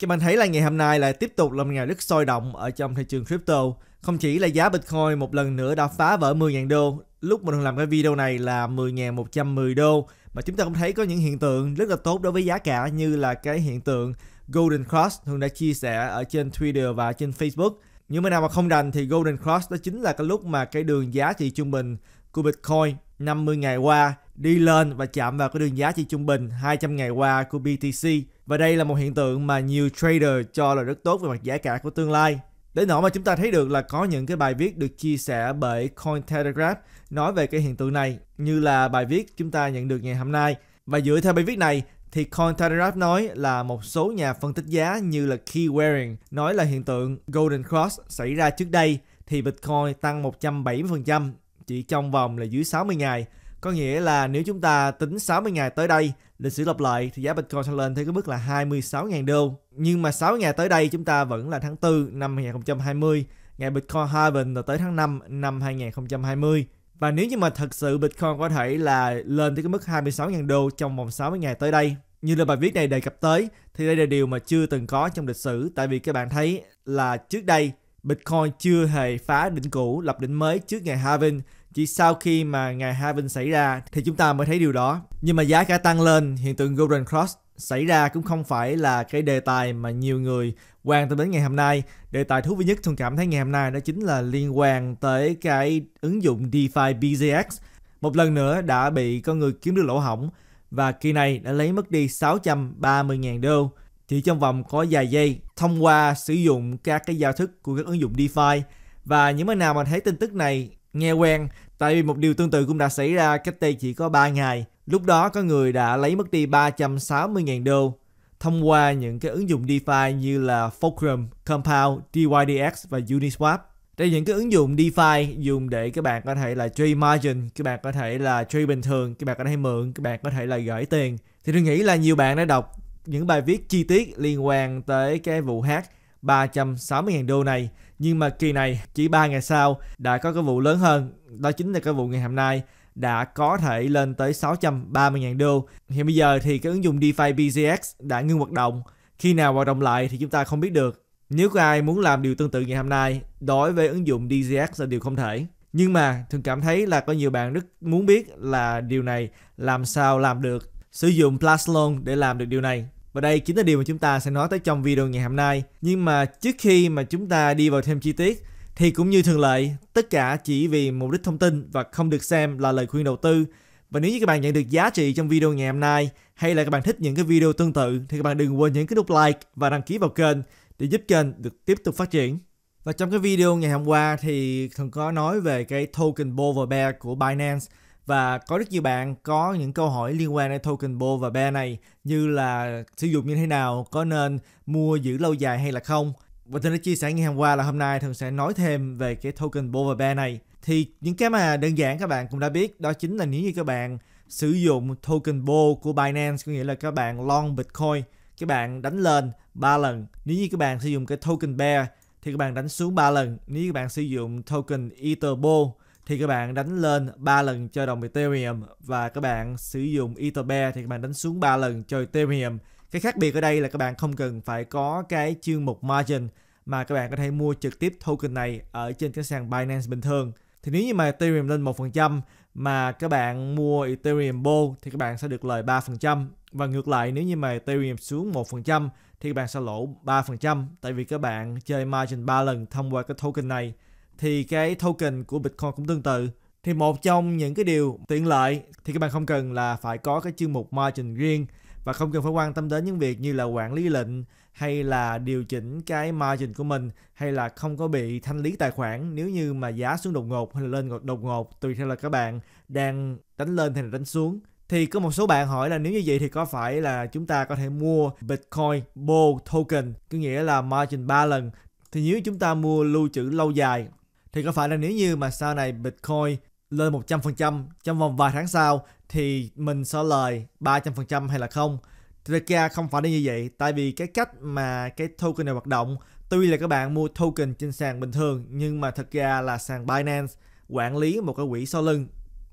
Cho bạn thấy là ngày hôm nay lại tiếp tục là một ngày rất sôi động ở trong thị trường crypto. Không chỉ là giá Bitcoin một lần nữa đã phá vỡ 10.000 đô, lúc mình làm cái video này là 10.110 đô mà chúng ta cũng thấy có những hiện tượng rất là tốt đối với giá cả như là cái hiện tượng Golden Cross thường đã chia sẻ ở trên Twitter và trên Facebook. Những bên nào mà không rành thì Golden Cross đó chính là cái lúc mà cái đường giá trị trung bình của Bitcoin 50 ngày qua đi lên và chạm vào cái đường giá trị trung bình 200 ngày qua của BTC và đây là một hiện tượng mà nhiều trader cho là rất tốt về mặt giá cả của tương lai. Đến nỗi mà chúng ta thấy được là có những cái bài viết được chia sẻ bởi Cointelegraph nói về cái hiện tượng này như là bài viết chúng ta nhận được ngày hôm nay. Và dựa theo bài viết này thì Cointelegraph nói là một số nhà phân tích giá như là Key Waring nói là hiện tượng Golden Cross xảy ra trước đây thì Bitcoin tăng 170% chỉ trong vòng là dưới 60 ngày. Có nghĩa là nếu chúng ta tính 60 ngày tới đây, lịch sử lặp lại thì giá Bitcoin sẽ lên tới cái mức là 26.000 đô. Nhưng mà 60 ngày tới đây chúng ta vẫn là tháng 4 năm 2020, ngày Bitcoin halving là tới tháng 5 năm 2020. Và nếu như mà thật sự Bitcoin có thể là lên tới cái mức 26.000 đô trong vòng 60 ngày tới đây, như là bài viết này đề cập tới, thì đây là điều mà chưa từng có trong lịch sử tại vì các bạn thấy là trước đây Bitcoin chưa hề phá đỉnh cũ, lập đỉnh mới trước ngày halving chỉ sau khi mà ngày halving xảy ra thì chúng ta mới thấy điều đó. Nhưng mà giá cả tăng lên, hiện tượng Golden Cross xảy ra cũng không phải là cái đề tài mà nhiều người quan tâm đến ngày hôm nay. Đề tài thú vị nhất thường cảm thấy ngày hôm nay đó chính là liên quan tới cái ứng dụng DeFi BZX. Một lần nữa đã bị con người kiếm được lỗ hỏng và kỳ này đã lấy mất đi 630.000 đô chỉ trong vòng có vài giây thông qua sử dụng các cái giao thức của các ứng dụng DeFi. Và những bên nào mà thấy tin tức này Nghe quen, tại vì một điều tương tự cũng đã xảy ra cách đây chỉ có 3 ngày. Lúc đó có người đã lấy mất đi 360.000 đô thông qua những cái ứng dụng DeFi như là Fulcrum, Compound, DYDX và Uniswap. Đây những cái ứng dụng DeFi dùng để các bạn có thể là trade margin, các bạn có thể là trade bình thường, các bạn có thể mượn, các bạn có thể là gửi tiền. Thì tôi nghĩ là nhiều bạn đã đọc những bài viết chi tiết liên quan tới cái vụ hack 360.000 đô này. Nhưng mà kỳ này, chỉ 3 ngày sau, đã có cái vụ lớn hơn, đó chính là cái vụ ngày hôm nay đã có thể lên tới 630.000 đô. Hiện bây giờ thì cái ứng dụng DeFi BZX đã ngưng hoạt động. Khi nào hoạt động lại thì chúng ta không biết được. Nếu có ai muốn làm điều tương tự ngày hôm nay, đối với ứng dụng DZX là điều không thể. Nhưng mà thường cảm thấy là có nhiều bạn rất muốn biết là điều này làm sao làm được. Sử dụng Plus Loan để làm được điều này. Và đây chính là điều mà chúng ta sẽ nói tới trong video ngày hôm nay. Nhưng mà trước khi mà chúng ta đi vào thêm chi tiết thì cũng như thường lệ, tất cả chỉ vì mục đích thông tin và không được xem là lời khuyên đầu tư. Và nếu như các bạn nhận được giá trị trong video ngày hôm nay hay là các bạn thích những cái video tương tự thì các bạn đừng quên nhấn cái nút like và đăng ký vào kênh để giúp kênh được tiếp tục phát triển. Và trong cái video ngày hôm qua thì thường có nói về cái token Bover Bear của Binance và có rất nhiều bạn có những câu hỏi liên quan đến token bo và bear này như là sử dụng như thế nào có nên mua giữ lâu dài hay là không và tôi đã chia sẻ ngày hôm qua là hôm nay thường sẽ nói thêm về cái token bo và bear này thì những cái mà đơn giản các bạn cũng đã biết đó chính là nếu như các bạn sử dụng token bo của Binance có nghĩa là các bạn long Bitcoin các bạn đánh lên 3 lần nếu như các bạn sử dụng cái token bear thì các bạn đánh xuống 3 lần nếu các bạn sử dụng token Ether Etherbo thì các bạn đánh lên 3 lần cho đồng Ethereum và các bạn sử dụng Etherbe thì các bạn đánh xuống 3 lần cho Ethereum. Cái khác biệt ở đây là các bạn không cần phải có cái chương mục margin mà các bạn có thể mua trực tiếp token này ở trên cái sàn Binance bình thường. Thì nếu như mà Ethereum lên 1% mà các bạn mua Ethereum bull thì các bạn sẽ được lời 3% và ngược lại nếu như mà Ethereum xuống 1% thì các bạn sẽ lỗ 3% tại vì các bạn chơi margin 3 lần thông qua cái token này thì cái token của Bitcoin cũng tương tự. Thì một trong những cái điều tiện lợi thì các bạn không cần là phải có cái chương mục margin riêng và không cần phải quan tâm đến những việc như là quản lý lệnh hay là điều chỉnh cái margin của mình hay là không có bị thanh lý tài khoản nếu như mà giá xuống đột ngột hay là lên đột ngột tùy theo là các bạn đang đánh lên hay là đánh xuống thì có một số bạn hỏi là nếu như vậy thì có phải là chúng ta có thể mua Bitcoin bull token có nghĩa là margin 3 lần thì nếu chúng ta mua lưu trữ lâu dài thì có phải là nếu như mà sau này Bitcoin lên 100% trong vòng vài tháng sau thì mình sẽ lời 300% hay là không? Thực ra không phải là như vậy, tại vì cái cách mà cái token này hoạt động, tuy là các bạn mua token trên sàn bình thường nhưng mà thật ra là sàn Binance quản lý một cái quỹ sau lưng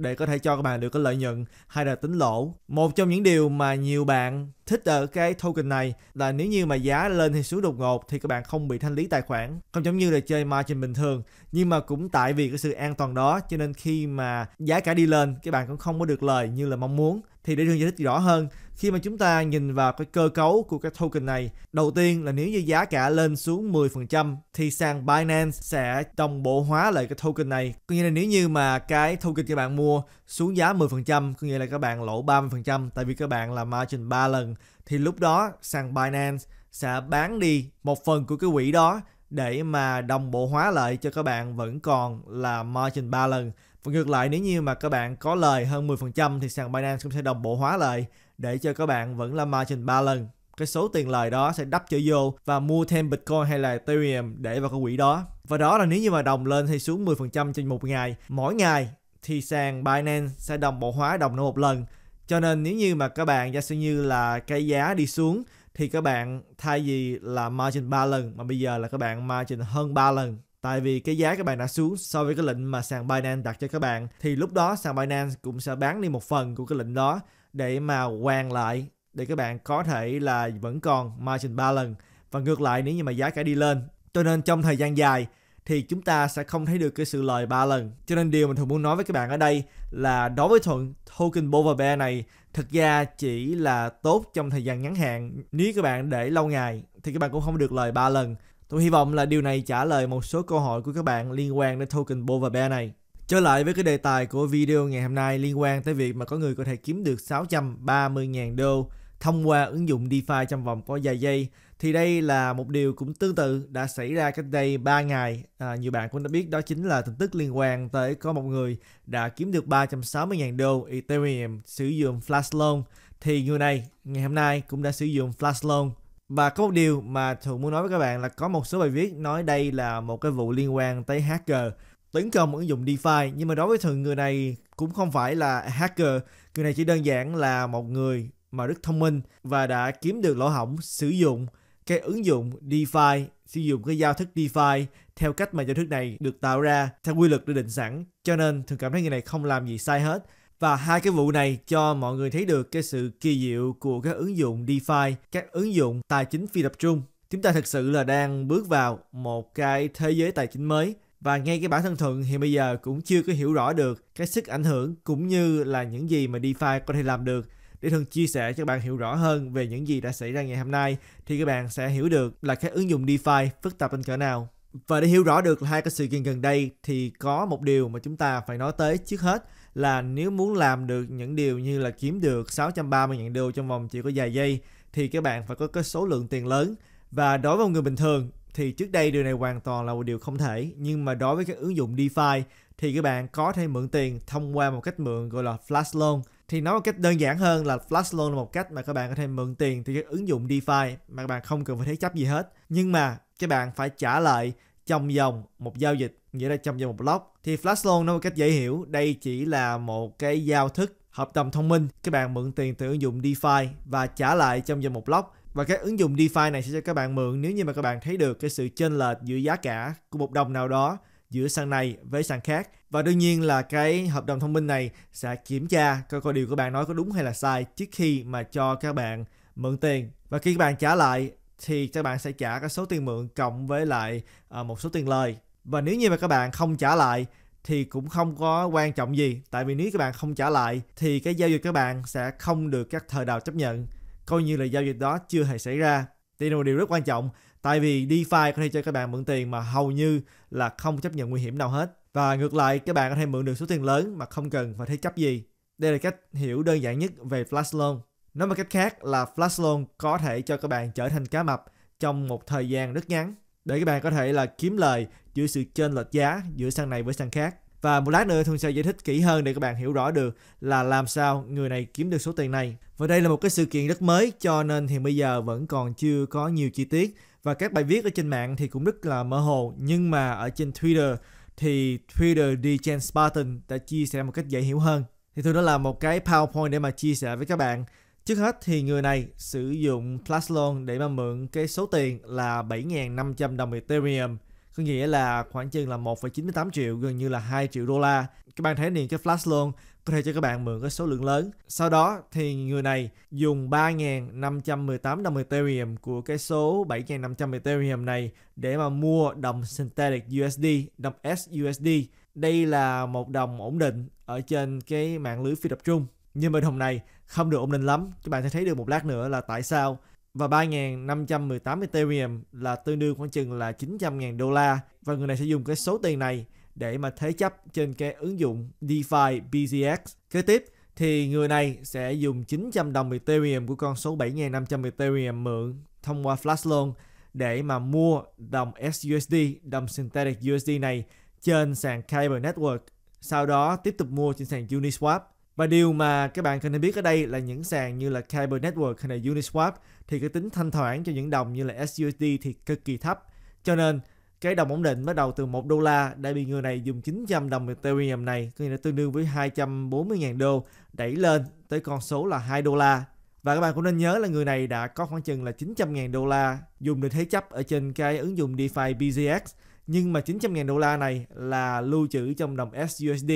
để có thể cho các bạn được cái lợi nhuận hay là tính lỗ. Một trong những điều mà nhiều bạn thích ở cái token này là nếu như mà giá lên thì xuống đột ngột thì các bạn không bị thanh lý tài khoản không giống như là chơi margin bình thường nhưng mà cũng tại vì cái sự an toàn đó cho nên khi mà giá cả đi lên các bạn cũng không có được lời như là mong muốn thì để đường giải thích rõ hơn khi mà chúng ta nhìn vào cái cơ cấu của cái token này đầu tiên là nếu như giá cả lên xuống 10% thì sàn Binance sẽ đồng bộ hóa lại cái token này có nghĩa là nếu như mà cái token các bạn mua xuống giá 10% có nghĩa là các bạn lỗ 30% tại vì các bạn là margin 3 lần thì lúc đó sàn Binance sẽ bán đi một phần của cái quỹ đó để mà đồng bộ hóa lại cho các bạn vẫn còn là margin 3 lần và ngược lại nếu như mà các bạn có lời hơn 10% thì sàn Binance cũng sẽ đồng bộ hóa lời để cho các bạn vẫn là margin 3 lần. Cái số tiền lời đó sẽ đắp trở vô và mua thêm Bitcoin hay là Ethereum để vào cái quỹ đó. Và đó là nếu như mà đồng lên hay xuống 10% trên một ngày, mỗi ngày thì sàn Binance sẽ đồng bộ hóa đồng nó một lần. Cho nên nếu như mà các bạn giả sử như là cái giá đi xuống thì các bạn thay vì là margin 3 lần mà bây giờ là các bạn margin hơn 3 lần Tại vì cái giá các bạn đã xuống so với cái lệnh mà sàn Binance đặt cho các bạn thì lúc đó sàn Binance cũng sẽ bán đi một phần của cái lệnh đó để mà hoàn lại để các bạn có thể là vẫn còn margin lần và ngược lại nếu như mà giá cả đi lên. Cho nên trong thời gian dài thì chúng ta sẽ không thấy được cái sự lời ba lần. Cho nên điều mình thường muốn nói với các bạn ở đây là đối với Thuận, token Bover Bear này thực ra chỉ là tốt trong thời gian ngắn hạn. Nếu các bạn để lâu ngày thì các bạn cũng không được lời ba lần. Tôi hy vọng là điều này trả lời một số câu hỏi của các bạn liên quan đến token Bo và Bear này. Trở lại với cái đề tài của video ngày hôm nay liên quan tới việc mà có người có thể kiếm được 630.000 đô thông qua ứng dụng DeFi trong vòng có vài giây thì đây là một điều cũng tương tự đã xảy ra cách đây 3 ngày. À, nhiều bạn cũng đã biết đó chính là tin tức liên quan tới có một người đã kiếm được 360.000 đô Ethereum sử dụng Flash Loan thì người này ngày hôm nay cũng đã sử dụng Flash Loan và có một điều mà thường muốn nói với các bạn là có một số bài viết nói đây là một cái vụ liên quan tới hacker tấn công ứng dụng DeFi nhưng mà đối với thường người này cũng không phải là hacker người này chỉ đơn giản là một người mà rất thông minh và đã kiếm được lỗ hỏng sử dụng cái ứng dụng DeFi sử dụng cái giao thức DeFi theo cách mà giao thức này được tạo ra theo quy luật được định sẵn cho nên thường cảm thấy người này không làm gì sai hết và hai cái vụ này cho mọi người thấy được cái sự kỳ diệu của các ứng dụng DeFi, các ứng dụng tài chính phi tập trung. Chúng ta thực sự là đang bước vào một cái thế giới tài chính mới và ngay cái bản thân thuận thì bây giờ cũng chưa có hiểu rõ được cái sức ảnh hưởng cũng như là những gì mà DeFi có thể làm được để thường chia sẻ cho các bạn hiểu rõ hơn về những gì đã xảy ra ngày hôm nay thì các bạn sẽ hiểu được là các ứng dụng DeFi phức tạp đến cỡ nào. Và để hiểu rõ được hai cái sự kiện gần đây thì có một điều mà chúng ta phải nói tới trước hết là nếu muốn làm được những điều như là kiếm được 630.000 đô trong vòng chỉ có vài giây thì các bạn phải có cái số lượng tiền lớn và đối với một người bình thường thì trước đây điều này hoàn toàn là một điều không thể nhưng mà đối với các ứng dụng DeFi thì các bạn có thể mượn tiền thông qua một cách mượn gọi là flash loan thì nói một cách đơn giản hơn là flash loan là một cách mà các bạn có thể mượn tiền từ các ứng dụng DeFi mà các bạn không cần phải thế chấp gì hết nhưng mà các bạn phải trả lại trong vòng một giao dịch nghĩa là trong vòng một block thì flash loan nó một cách dễ hiểu đây chỉ là một cái giao thức hợp đồng thông minh các bạn mượn tiền từ ứng dụng DeFi và trả lại trong vòng một block và các ứng dụng DeFi này sẽ cho các bạn mượn nếu như mà các bạn thấy được cái sự chênh lệch giữa giá cả của một đồng nào đó giữa sàn này với sàn khác và đương nhiên là cái hợp đồng thông minh này sẽ kiểm tra coi coi điều của bạn nói có đúng hay là sai trước khi mà cho các bạn mượn tiền và khi các bạn trả lại thì các bạn sẽ trả cái số tiền mượn cộng với lại uh, một số tiền lời và nếu như mà các bạn không trả lại thì cũng không có quan trọng gì tại vì nếu các bạn không trả lại thì cái giao dịch các bạn sẽ không được các thời đào chấp nhận coi như là giao dịch đó chưa hề xảy ra đây là một điều rất quan trọng tại vì DeFi có thể cho các bạn mượn tiền mà hầu như là không chấp nhận nguy hiểm nào hết và ngược lại các bạn có thể mượn được số tiền lớn mà không cần phải thế chấp gì đây là cách hiểu đơn giản nhất về flash loan Nói một cách khác là flash loan có thể cho các bạn trở thành cá mập trong một thời gian rất ngắn để các bạn có thể là kiếm lời giữa sự chênh lệch giá giữa sàn này với sàn khác. Và một lát nữa Thuần sẽ giải thích kỹ hơn để các bạn hiểu rõ được là làm sao người này kiếm được số tiền này. Và đây là một cái sự kiện rất mới cho nên thì bây giờ vẫn còn chưa có nhiều chi tiết và các bài viết ở trên mạng thì cũng rất là mơ hồ nhưng mà ở trên Twitter thì Twitter DJ Spartan đã chia sẻ một cách dễ hiểu hơn. Thì Thuần đó là một cái PowerPoint để mà chia sẻ với các bạn Trước hết thì người này sử dụng flash loan để mà mượn cái số tiền là 7.500 đồng Ethereum có nghĩa là khoảng chừng là 1,98 triệu gần như là 2 triệu đô la các bạn thấy liền cái flash loan có thể cho các bạn mượn cái số lượng lớn sau đó thì người này dùng 3.518 đồng Ethereum của cái số 7.500 Ethereum này để mà mua đồng synthetic USD đồng SUSD đây là một đồng ổn định ở trên cái mạng lưới phi tập trung nhưng mà đồng này không được ổn định lắm. Các bạn sẽ thấy được một lát nữa là tại sao. Và 3.518 Ethereum là tương đương khoảng chừng là 900.000 đô la. Và người này sẽ dùng cái số tiền này để mà thế chấp trên cái ứng dụng DeFi BZX. Kế tiếp thì người này sẽ dùng 900 đồng Ethereum của con số 7.500 Ethereum mượn thông qua Flash Loan để mà mua đồng SUSD, đồng Synthetic USD này trên sàn Kyber Network. Sau đó tiếp tục mua trên sàn Uniswap và điều mà các bạn cần nên biết ở đây là những sàn như là Kyber Network hay là Uniswap thì cái tính thanh khoản cho những đồng như là SUSD thì cực kỳ thấp. Cho nên cái đồng ổn định bắt đầu từ 1 đô la đã bị người này dùng 900 đồng Ethereum này, có nghĩa là tương đương với 240.000 đô đẩy lên tới con số là 2 đô la. Và các bạn cũng nên nhớ là người này đã có khoảng chừng là 900.000 đô la dùng để thế chấp ở trên cái ứng dụng DeFi BZX. Nhưng mà 900.000 đô la này là lưu trữ trong đồng SUSD.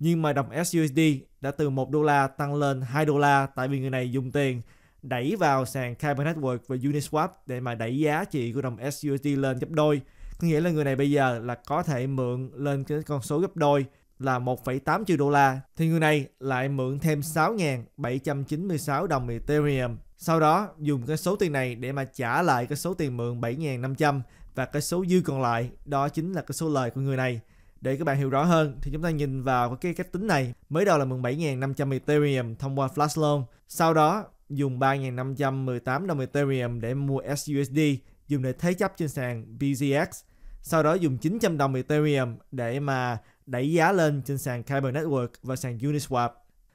Nhưng mà đồng SUSD đã từ 1 đô la tăng lên 2 đô la tại vì người này dùng tiền đẩy vào sàn Kyber Network và Uniswap để mà đẩy giá trị của đồng SUSD lên gấp đôi. Có nghĩa là người này bây giờ là có thể mượn lên cái con số gấp đôi là 1,8 triệu đô la thì người này lại mượn thêm 6.796 đồng Ethereum. Sau đó dùng cái số tiền này để mà trả lại cái số tiền mượn 7.500 và cái số dư còn lại đó chính là cái số lời của người này. Để các bạn hiểu rõ hơn thì chúng ta nhìn vào cái cách tính này. Mới đầu là 17.500 Ethereum thông qua Flash Loan. Sau đó dùng 3.518 đồng Ethereum để mua SUSD dùng để thế chấp trên sàn BZX. Sau đó dùng 900 đồng Ethereum để mà đẩy giá lên trên sàn Kyber Network và sàn Uniswap.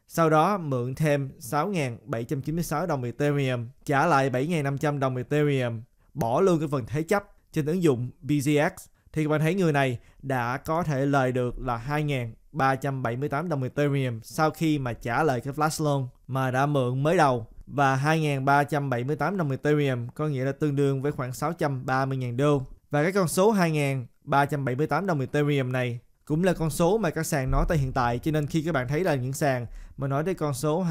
Sau đó mượn thêm 6.796 đồng Ethereum, trả lại 7.500 đồng Ethereum, bỏ luôn cái phần thế chấp trên ứng dụng BZX thì các bạn thấy người này đã có thể lời được là 2.378 đồng Ethereum sau khi mà trả lời cái flash loan mà đã mượn mới đầu và 2.378 đồng Ethereum có nghĩa là tương đương với khoảng 630.000 đô. Và cái con số 2.378 đồng Ethereum này cũng là con số mà các sàn nói tới hiện tại cho nên khi các bạn thấy là những sàn mà nói tới con số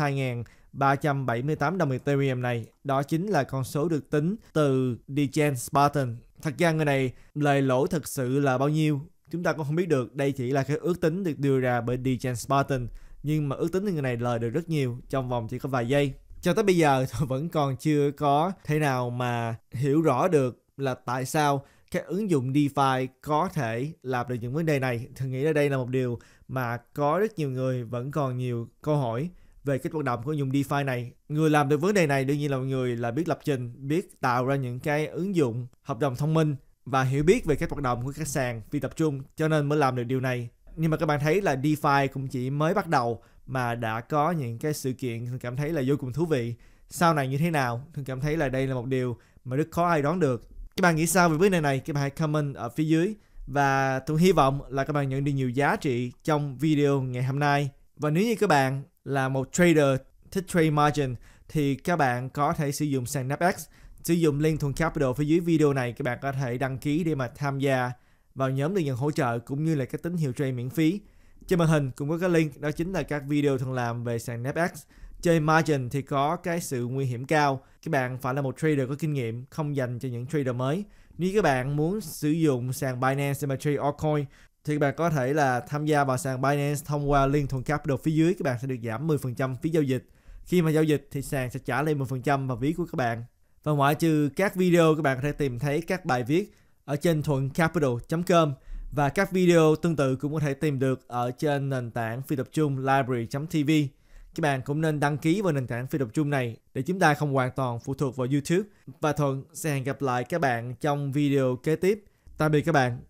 2.378 đồng Ethereum này đó chính là con số được tính từ DeGen Spartan thật ra người này lời lỗ thật sự là bao nhiêu chúng ta cũng không biết được đây chỉ là cái ước tính được đưa ra bởi DJ Spartan nhưng mà ước tính thì người này lời được rất nhiều trong vòng chỉ có vài giây cho tới bây giờ tôi vẫn còn chưa có thế nào mà hiểu rõ được là tại sao các ứng dụng DeFi có thể làm được những vấn đề này. Tôi nghĩ là đây là một điều mà có rất nhiều người vẫn còn nhiều câu hỏi về cái hoạt động của dùng DeFi này. Người làm được vấn đề này đương nhiên là người là biết lập trình, biết tạo ra những cái ứng dụng hợp đồng thông minh và hiểu biết về các hoạt động của các sàn phi tập trung cho nên mới làm được điều này. Nhưng mà các bạn thấy là DeFi cũng chỉ mới bắt đầu mà đã có những cái sự kiện thường cảm thấy là vô cùng thú vị. Sau này như thế nào, thường cảm thấy là đây là một điều mà rất khó ai đoán được. Các bạn nghĩ sao về vấn đề này? Các bạn hãy comment ở phía dưới và tôi hy vọng là các bạn nhận được nhiều giá trị trong video ngày hôm nay. Và nếu như các bạn là một trader thích trade margin thì các bạn có thể sử dụng sàn NAPEX sử dụng link thuần capital phía dưới video này các bạn có thể đăng ký để mà tham gia vào nhóm được nhận hỗ trợ cũng như là các tín hiệu trade miễn phí trên màn hình cũng có cái link đó chính là các video thường làm về sàn NAPEX chơi margin thì có cái sự nguy hiểm cao các bạn phải là một trader có kinh nghiệm không dành cho những trader mới nếu các bạn muốn sử dụng sàn Binance để mà trade altcoin thì các bạn có thể là tham gia vào sàn Binance thông qua link thuần capital phía dưới các bạn sẽ được giảm 10% phí giao dịch. Khi mà giao dịch thì sàn sẽ trả lên 10% vào ví của các bạn. Và ngoại trừ các video các bạn có thể tìm thấy các bài viết ở trên thuầncapital.com và các video tương tự cũng có thể tìm được ở trên nền tảng phi tập trung library.tv. Các bạn cũng nên đăng ký vào nền tảng phi tập trung này để chúng ta không hoàn toàn phụ thuộc vào YouTube. Và Thuận sẽ hẹn gặp lại các bạn trong video kế tiếp. Tạm biệt các bạn.